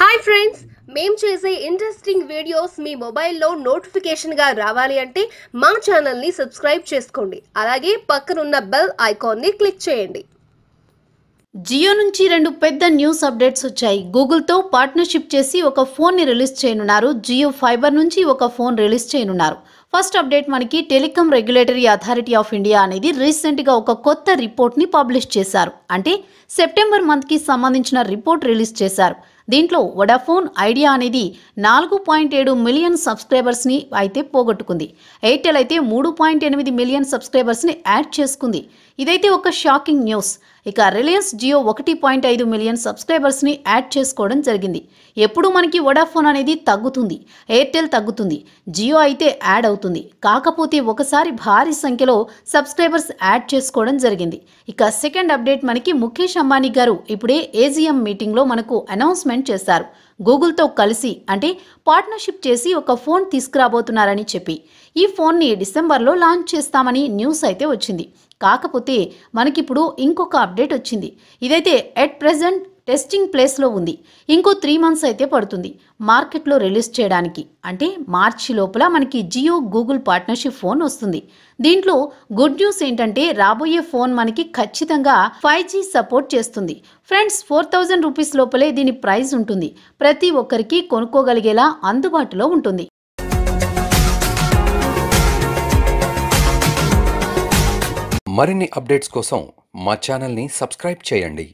hi friends మేము చేసే interesting videos మీ మొబైల్లో నోటిఫికేషన్గా రావాలి అంటే మా ఛానల్ని సబ్స్క్రైబ్ చేసుకోండి అలాగే పక్కనున్న బెల్ ఐకాన్ని క్లిక్ చేయండి జియో నుంచి రెండు పెద్ద న్యూస్ అప్డేట్స్ వచ్చాయి గూగుల్తో పార్ట్నర్షిప్ చేసి ఒక ఫోన్ని రిలీజ్ చేయనున్నారు జియో ఫైబర్ నుంచి ఒక ఫోన్ రిలీజ్ చేయనున్నారు ఫస్ట్ అప్డేట్ మనకి telecom regulatory authority of India అనేది రీసెంట్గా ఒక కొత్త రిపోర్ట్ని పబ్లిష్ చేశారు అంటే సెప్టెంబర్ మంత్కి సంబంధించిన రిపోర్ట్ రిలీజ్ చేశారు దీంట్లో వడాఫోన్ ఐడియా అనేది నాలుగు పాయింట్ ఏడు మిలియన్ సబ్స్క్రైబర్స్ని అయితే పోగొట్టుకుంది ఎయిర్టెల్ అయితే మూడు పాయింట్ ఎనిమిది మిలియన్ సబ్స్క్రైబర్స్ని యాడ్ చేసుకుంది ఇదైతే ఒక షాకింగ్ న్యూస్ ఇక రిలయన్స్ జియో ఒకటి పాయింట్ ఐదు మిలియన్ సబ్స్క్రైబర్స్ని యాడ్ చేసుకోవడం జరిగింది ఎప్పుడు మనకి వడాఫోన్ అనేది తగ్గుతుంది ఎయిర్టెల్ తగ్గుతుంది జియో అయితే యాడ్ అవుతుంది కాకపోతే ఒకసారి భారీ సంఖ్యలో సబ్స్క్రైబర్స్ యాడ్ చేసుకోవడం జరిగింది ఇక సెకండ్ అప్డేట్ మనకి ముఖేష్ అంబానీ గారు ఇప్పుడే ఏజీఎం మీటింగ్లో మనకు అనౌన్స్మెంట్ చేశారు గూగుల్తో కలిసి అంటే పార్ట్నర్షిప్ చేసి ఒక ఫోన్ తీసుకురాబోతున్నారని చెప్పి ఈ ఫోన్ని డిసెంబర్లో లాంచ్ చేస్తామని న్యూస్ అయితే వచ్చింది కాకపోతే మనకిప్పుడు ఇంకొక అప్డేట్ వచ్చింది ఇదైతే ఎట్ ప్రజెంట్ టెస్టింగ్ ప్లేస్లో ఉంది ఇంకో త్రీ మంత్స్ అయితే పడుతుంది మార్కెట్లో రిలీజ్ చేయడానికి అంటే మార్చి లోపల మనకి జియో గూగుల్ పార్ట్నర్షిప్ ఫోన్ వస్తుంది దీంట్లో గుడ్ న్యూస్ ఏంటంటే రాబోయే ఫోన్ మనకి ఖచ్చితంగా ఫైవ్ జీ సపోర్ట్ చేస్తుంది ఫ్రెండ్స్ ఫోర్ థౌజండ్ రూపీస్ లోపలే దీని ప్రైస్ ఉంటుంది ప్రతి ఒక్కరికి కొనుక్కోగలిగేలా అందుబాటులో ఉంటుంది మరిన్ని అప్డేట్స్ కోసం మా ఛానల్ని సబ్స్క్రైబ్ చేయండి